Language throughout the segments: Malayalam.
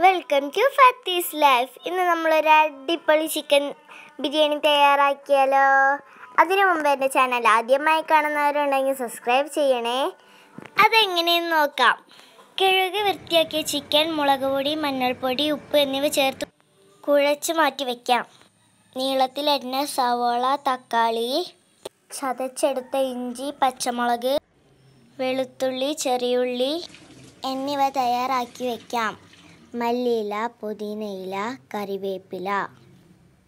വെൽക്കം ടു ഫത്തീസ് ലൈഫ് ഇന്ന് നമ്മളൊരു അടിപൊളി ചിക്കൻ ബിരിയാണി തയ്യാറാക്കിയാലോ അതിനു മുമ്പ് എൻ്റെ ചാനൽ ആദ്യമായി കാണുന്നവരുണ്ടെങ്കിൽ സബ്സ്ക്രൈബ് ചെയ്യണേ അതെങ്ങനെയെന്ന് നോക്കാം കിഴക് വൃത്തിയാക്കിയ ചിക്കൻ മുളക് പൊടി മഞ്ഞൾപ്പൊടി ഉപ്പ് എന്നിവ ചേർത്ത് കുഴച്ച് മാറ്റി വയ്ക്കാം നീളത്തിലരിഞ്ഞ സവോള തക്കാളി ചതച്ചെടുത്ത ഇഞ്ചി പച്ചമുളക് വെളുത്തുള്ളി ചെറിയുള്ളി എന്നിവ തയ്യാറാക്കി വയ്ക്കാം മല്ലിയില പുതിനയില കറിവേപ്പില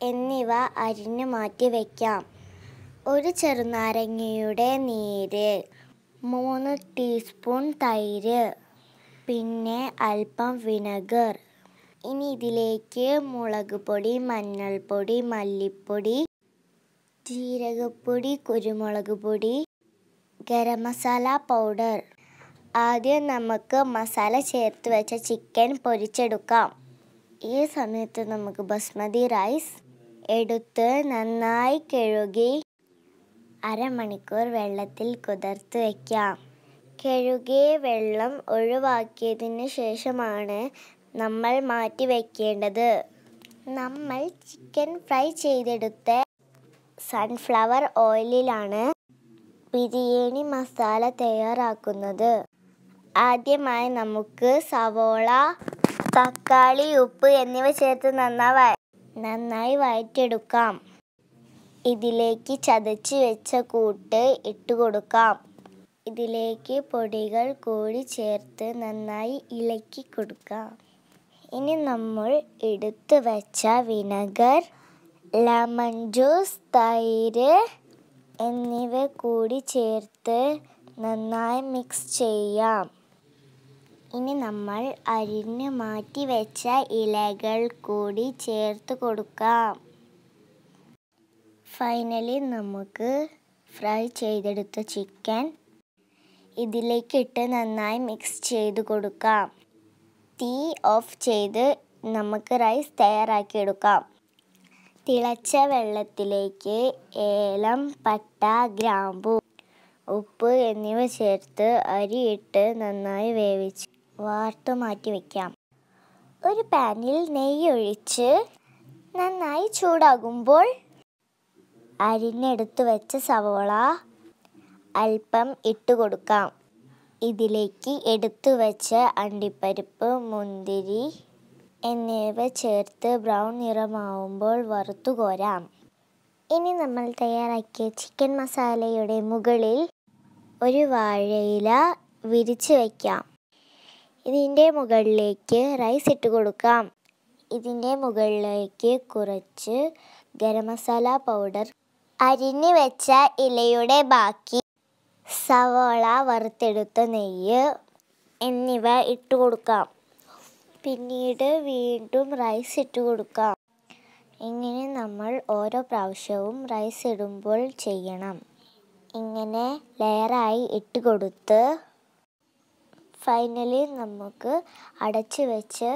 എന്നിവ അരിഞ്ഞു മാറ്റി വയ്ക്കാം ഒരു ചെറുനാരങ്ങയുടെ നീര് മൂന്ന് ടീസ്പൂൺ തൈര് പിന്നെ അല്പം വിനെഗർ ഇനി ഇതിലേക്ക് മുളക് പൊടി മഞ്ഞൾപ്പൊടി മല്ലിപ്പൊടി ജീരകപ്പൊടി കുരുമുളക് പൊടി ഗരം മസാല പൗഡർ ആദ്യം നമുക്ക് മസാല ചേർത്ത് വെച്ച ചിക്കൻ പൊരിച്ചെടുക്കാം ഈ സമയത്ത് നമുക്ക് ബസ്മതി റൈസ് എടുത്ത് നന്നായി കഴുകി അരമണിക്കൂർ വെള്ളത്തിൽ കുതിർത്ത് വയ്ക്കാം കഴുകിയ വെള്ളം ഒഴിവാക്കിയതിന് ശേഷമാണ് നമ്മൾ മാറ്റി വയ്ക്കേണ്ടത് നമ്മൾ ചിക്കൻ ഫ്രൈ ചെയ്തെടുത്ത സൺഫ്ലവർ ഓയിലിലാണ് ബിരിയാണി മസാല തയ്യാറാക്കുന്നത് ആദ്യമായി നമുക്ക് സവോള തക്കാളി ഉപ്പ് എന്നിവ ചേർത്ത് നന്നായി നന്നായി വഴറ്റെടുക്കാം ഇതിലേക്ക് ചതച്ച് വെച്ച കൂട്ട് ഇട്ട് കൊടുക്കാം ഇതിലേക്ക് പൊടികൾ കൂടി ചേർത്ത് നന്നായി ഇളക്കി കൊടുക്കാം ഇനി നമ്മൾ എടുത്ത് വെച്ച വിനഗർ ലെമൺ ജ്യൂസ് തൈര് എന്നിവ കൂടി ചേർത്ത് നന്നായി മിക്സ് ചെയ്യാം ഇനി നമ്മൾ അരിഞ്ഞ് മാറ്റി വെച്ച ഇലകൾ കൂടി ചേർത്ത് കൊടുക്കാം ഫൈനലി നമുക്ക് ഫ്രൈ ചെയ്തെടുത്ത ചിക്കൻ ഇതിലേക്കിട്ട് നന്നായി മിക്സ് ചെയ്ത് കൊടുക്കാം തീ ഓഫ് ചെയ്ത് നമുക്ക് റൈസ് തയ്യാറാക്കി എടുക്കാം തിളച്ച വെള്ളത്തിലേക്ക് ഏലം പട്ട ഗ്രാമ്പു ഉപ്പ് എന്നിവ ചേർത്ത് അരിയിട്ട് നന്നായി വേവിച്ചു വാർത്ത മാറ്റി വയ്ക്കാം ഒരു പാനിൽ നെയ്യ് ഒഴിച്ച് നന്നായി ചൂടാകുമ്പോൾ അരിഞ്ഞെടുത്ത് വെച്ച സവോള അല്പം ഇട്ട് കൊടുക്കാം ഇതിലേക്ക് എടുത്തു വെച്ച അണ്ടിപ്പരിപ്പ് മുന്തിരി എന്നിവ ചേർത്ത് ബ്രൗൺ നിറമാവുമ്പോൾ വറുത്തു കോരാം ഇനി നമ്മൾ തയ്യാറാക്കിയ ചിക്കൻ മസാലയുടെ മുകളിൽ ഒരു വാഴയില വിരിച്ചു വയ്ക്കാം ഇതിൻ്റെ മുകളിലേക്ക് റൈസ് ഇട്ട് കൊടുക്കാം ഇതിൻ്റെ മുകളിലേക്ക് കുറച്ച് ഗരം മസാല പൗഡർ അരിഞ്ഞു വെച്ച ഇലയുടെ ബാക്കി സവോള വറുത്തെടുത്ത നെയ്യ് എന്നിവ ഇട്ട് കൊടുക്കാം പിന്നീട് വീണ്ടും റൈസ് ഇട്ട് കൊടുക്കാം ഇങ്ങനെ നമ്മൾ ഓരോ പ്രാവശ്യവും റൈസ് ഇടുമ്പോൾ ചെയ്യണം ഇങ്ങനെ ലെയറായി ഇട്ട് കൊടുത്ത് ഫൈനലി നമുക്ക് അടച്ചു വെച്ച്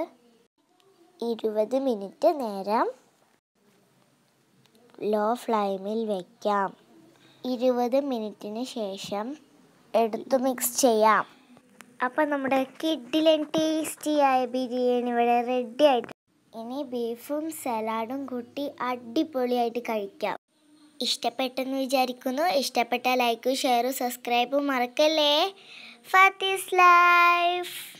ഇരുപത് മിനിറ്റ് നേരം ലോ ഫ്ലെയിമിൽ വയ്ക്കാം ഇരുപത് മിനിറ്റിന് ശേഷം എടുത്ത് മിക്സ് ചെയ്യാം അപ്പം നമ്മുടെ ടേസ്റ്റി ആയ ബിരിയാണി ഇവിടെ റെഡി ആയിട്ട് ഇനി ബീഫും സലാഡും കൂട്ടി അടിപൊളിയായിട്ട് കഴിക്കാം ഇഷ്ടപ്പെട്ടെന്ന് വിചാരിക്കുന്നു ഇഷ്ടപ്പെട്ട ലൈക്കും ഷെയറും സബ്സ്ക്രൈബും മറക്കല്ലേ What is life?